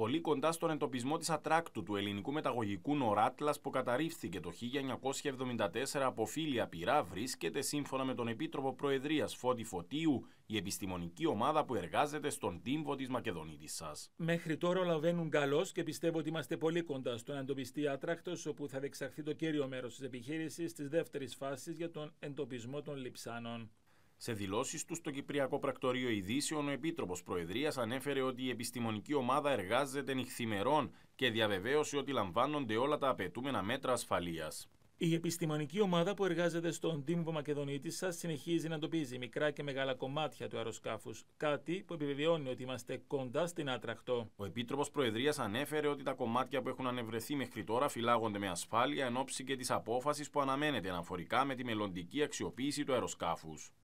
πολύ κοντά στον εντοπισμό της ατράκτου του ελληνικού μεταγωγικού Νοράτλας που καταρρίφθηκε το 1974 από φίλια πυρά βρίσκεται σύμφωνα με τον Επίτροπο Προεδρίας Φώτη Φωτίου η επιστημονική ομάδα που εργάζεται στον τύμβο της σας. Μέχρι τώρα λαβαίνουν καλώς και πιστεύω ότι είμαστε πολύ κοντά στον εντοπιστή άτρακτος όπου θα δεξαχθεί το κύριο μέρος της επιχείρησης της δεύτερης φάσης για τον εντοπισμό των λιψάνων. Σε δηλώσεις του στο Κυπριακό Πρακτορείο Ειδήσεων, ο Επίτροπος Προεδρίας ανέφερε ότι η επιστημονική ομάδα εργάζεται νυχθημερών και διαβεβαίωσε ότι λαμβάνονται όλα τα απαιτούμενα μέτρα ασφαλείας. Η επιστημονική ομάδα που εργάζεται στον τύμβο Μακεδονίτης σας συνεχίζει να εντοπίζει μικρά και μεγάλα κομμάτια του αεροσκάφους. Κάτι που επιβεβαιώνει ότι είμαστε κοντά στην άτραχτο. Ο Επίτροπος Προεδρίας ανέφερε ότι τα κομμάτια που έχουν ανεβρεθεί μέχρι τώρα φυλάγονται με ασφάλεια εν ώψη και της απόφασης που αναμένεται αναφορικά με τη μελλοντική αξιοποίηση του αεροσκάφους.